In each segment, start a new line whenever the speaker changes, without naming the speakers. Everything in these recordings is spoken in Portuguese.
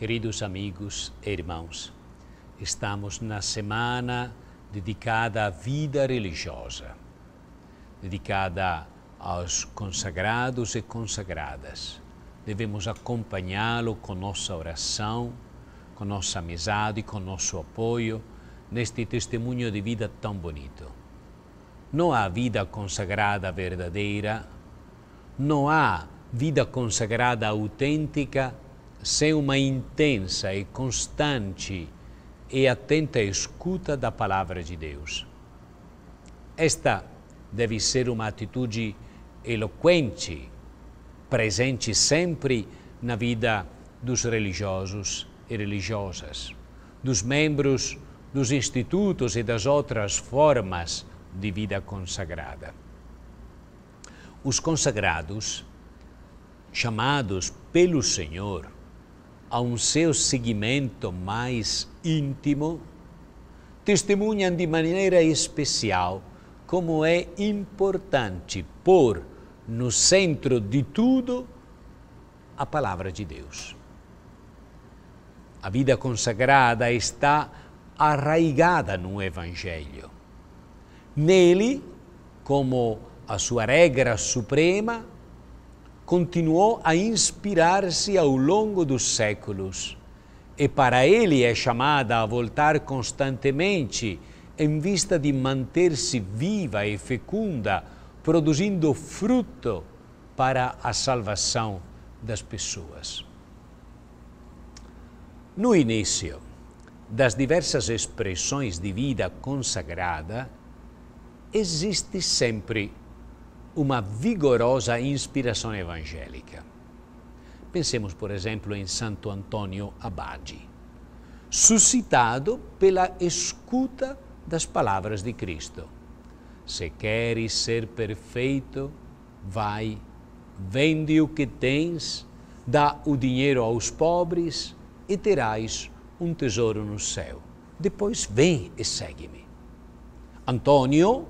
Queridos amigos e irmãos, estamos na semana dedicada à vida religiosa, dedicada aos consagrados e consagradas. Devemos acompanhá-lo com nossa oração, com nossa amizade, com nosso apoio neste testemunho de vida tão bonito. Não há vida consagrada verdadeira, não há vida consagrada autêntica sem uma intensa e constante e atenta escuta da palavra de Deus. Esta deve ser uma atitude eloquente, presente sempre na vida dos religiosos e religiosas, dos membros dos institutos e das outras formas de vida consagrada. Os consagrados, chamados pelo Senhor, a um seu seguimento mais íntimo, testemunham de maneira especial como é importante pôr no centro de tudo a palavra de Deus. A vida consagrada está arraigada no Evangelho. Nele, como a sua regra suprema, continuou a inspirar-se ao longo dos séculos. E para ele é chamada a voltar constantemente, em vista de manter-se viva e fecunda, produzindo fruto para a salvação das pessoas. No início das diversas expressões de vida consagrada, existe sempre uma vigorosa inspiração evangélica. Pensemos, por exemplo, em Santo Antônio Abade, suscitado pela escuta das palavras de Cristo. Se queres ser perfeito, vai, vende o que tens, dá o dinheiro aos pobres e terás um tesouro no céu. Depois vem e segue-me. Antônio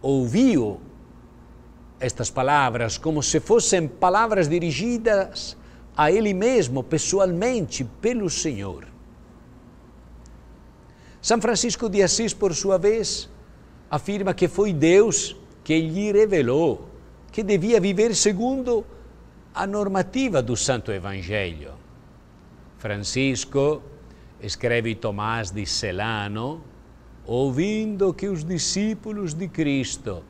ouviu estas palavras como se fossem palavras dirigidas a ele mesmo pessoalmente pelo Senhor. São Francisco de Assis, por sua vez, afirma que foi Deus que lhe revelou que devia viver segundo a normativa do Santo Evangelho. Francisco, escreve Tomás de Celano, ouvindo que os discípulos de Cristo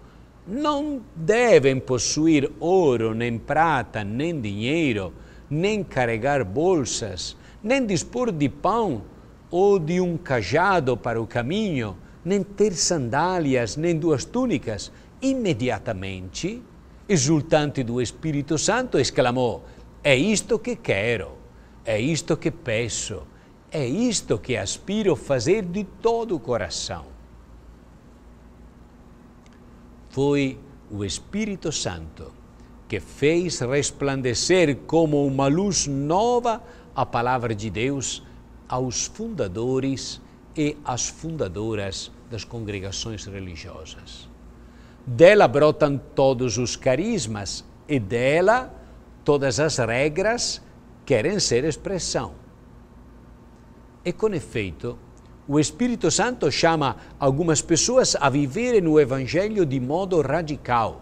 não devem possuir ouro, nem prata, nem dinheiro, nem carregar bolsas, nem dispor de pão ou de um cajado para o caminho, nem ter sandálias, nem duas túnicas. Imediatamente, exultante do Espírito Santo, exclamou: É isto que quero, é isto que peço, é isto que aspiro fazer de todo o coração. Foi o Espírito Santo que fez resplandecer como uma luz nova a palavra de Deus aos fundadores e às fundadoras das congregações religiosas. Dela brotam todos os carismas e dela todas as regras querem ser expressão. E com efeito, o Espírito Santo chama algumas pessoas a viverem o Evangelho de modo radical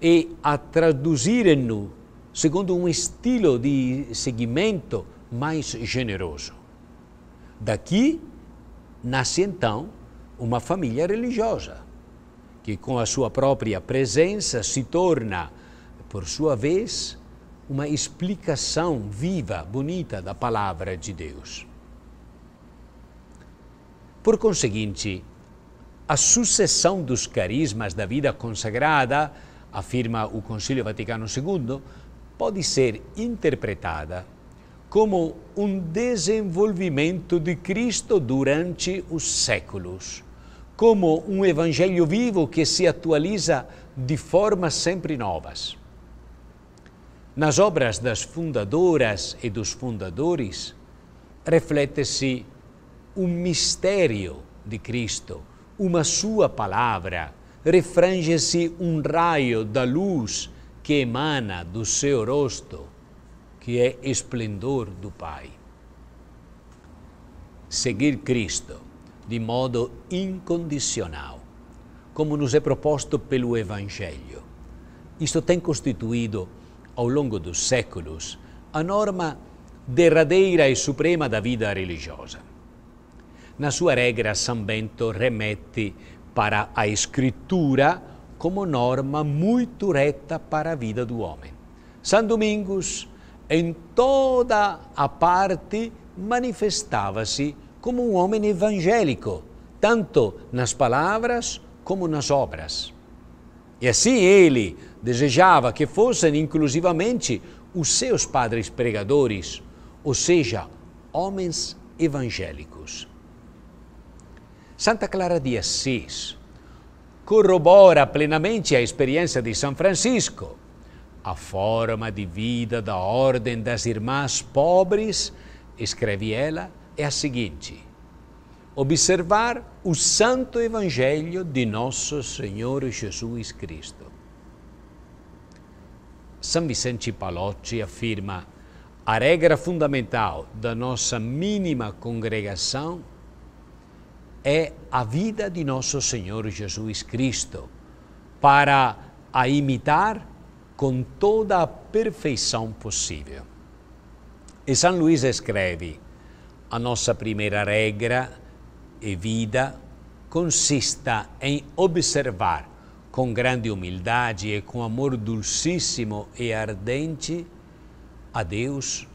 e a traduzirem-no segundo um estilo de seguimento mais generoso. Daqui nasce então uma família religiosa, que com a sua própria presença se torna, por sua vez, uma explicação viva, bonita da palavra de Deus. Por conseguinte, a sucessão dos carismas da vida consagrada, afirma o Concílio Vaticano II, pode ser interpretada como um desenvolvimento de Cristo durante os séculos, como um evangelho vivo que se atualiza de formas sempre novas. Nas obras das fundadoras e dos fundadores, reflete-se o mistério de Cristo, uma sua palavra, refrange-se um raio da luz que emana do seu rosto, que é esplendor do Pai. Seguir Cristo de modo incondicional, como nos é proposto pelo Evangelho. Isto tem constituído, ao longo dos séculos, a norma derradeira e suprema da vida religiosa na sua regra, São Bento remete para a Escritura como norma muito reta para a vida do homem. São Domingos, em toda a parte, manifestava-se como um homem evangélico, tanto nas palavras como nas obras. E assim ele desejava que fossem inclusivamente os seus padres pregadores, ou seja, homens evangélicos. Santa Clara de Assis corrobora plenamente a experiência de São Francisco. A forma de vida da Ordem das Irmãs Pobres, escreve ela, é a seguinte: observar o Santo Evangelho de Nosso Senhor Jesus Cristo. São Vicente Palocci afirma: a regra fundamental da nossa mínima congregação é a vida de nosso Senhor Jesus Cristo, para a imitar com toda a perfeição possível. E São Luís escreve: a nossa primeira regra e vida consista em observar com grande humildade e com amor dulcíssimo e ardente a Deus,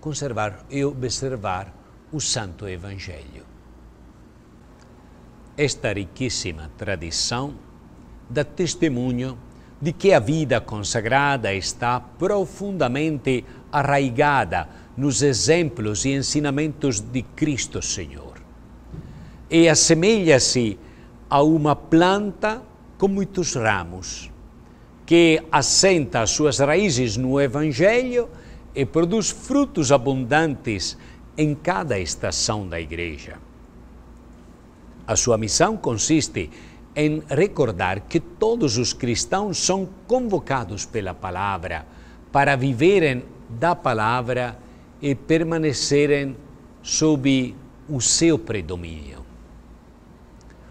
conservar e observar o Santo Evangelho esta riquíssima tradição dá testemunho de que a vida consagrada está profundamente arraigada nos exemplos e ensinamentos de Cristo Senhor e assemelha-se a uma planta com muitos ramos, que assenta as suas raízes no Evangelho e produz frutos abundantes em cada estação da Igreja. A sua missão consiste em recordar que todos os cristãos são convocados pela palavra para viverem da palavra e permanecerem sob o seu predomínio.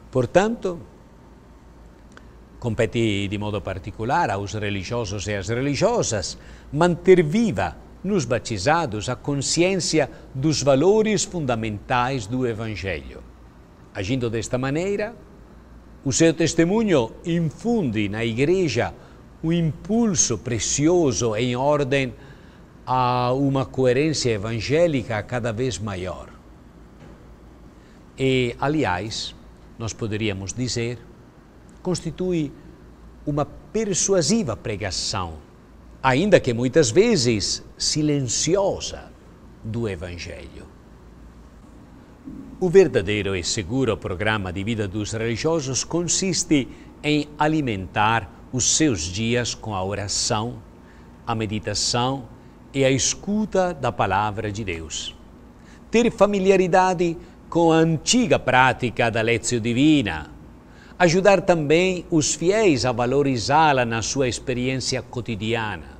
Portanto, compete de modo particular aos religiosos e às religiosas manter viva nos batizados a consciência dos valores fundamentais do Evangelho. Agindo desta maneira, o seu testemunho infunde na Igreja um impulso precioso em ordem a uma coerência evangélica cada vez maior. E, aliás, nós poderíamos dizer, constitui uma persuasiva pregação, ainda que muitas vezes silenciosa, do Evangelho. O verdadeiro e seguro programa de vida dos religiosos consiste em alimentar os seus dias com a oração, a meditação e a escuta da palavra de Deus. Ter familiaridade com a antiga prática da leção divina, ajudar também os fiéis a valorizá-la na sua experiência cotidiana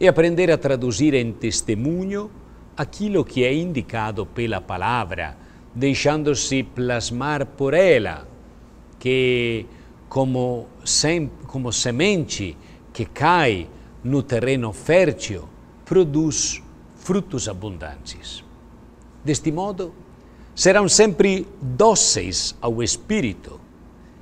e aprender a traduzir em testemunho aquilo que é indicado pela palavra, deixando-se plasmar por ela, que como, sem, como semente que cai no terreno fértil, produz frutos abundantes. Deste modo, serão sempre dóceis ao Espírito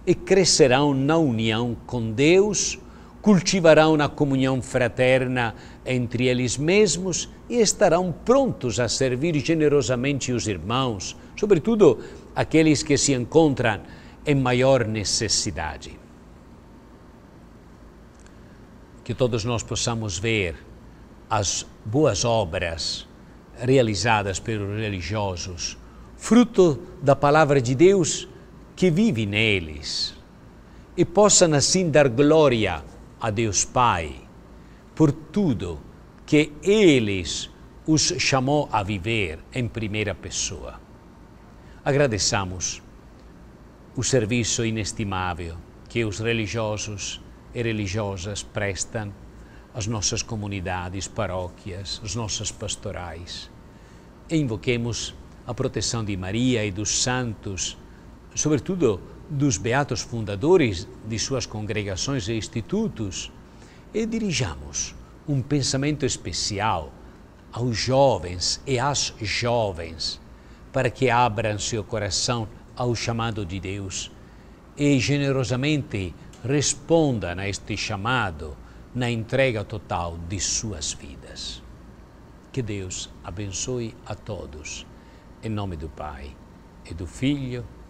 e crescerão na união com Deus cultivarão a comunhão fraterna entre eles mesmos e estarão prontos a servir generosamente os irmãos, sobretudo aqueles que se encontram em maior necessidade. Que todos nós possamos ver as boas obras realizadas pelos religiosos, fruto da palavra de Deus que vive neles, e possam assim dar glória a Deus Pai por tudo que eles os chamou a viver em primeira pessoa. Agradeçamos o serviço inestimável que os religiosos e religiosas prestam às nossas comunidades, paróquias, às nossas pastorais. E invoquemos a proteção de Maria e dos santos, sobretudo dos beatos fundadores de suas congregações e institutos e dirijamos um pensamento especial aos jovens e às jovens para que abram seu coração ao chamado de Deus e generosamente respondam a este chamado na entrega total de suas vidas. Que Deus abençoe a todos. Em nome do Pai e do Filho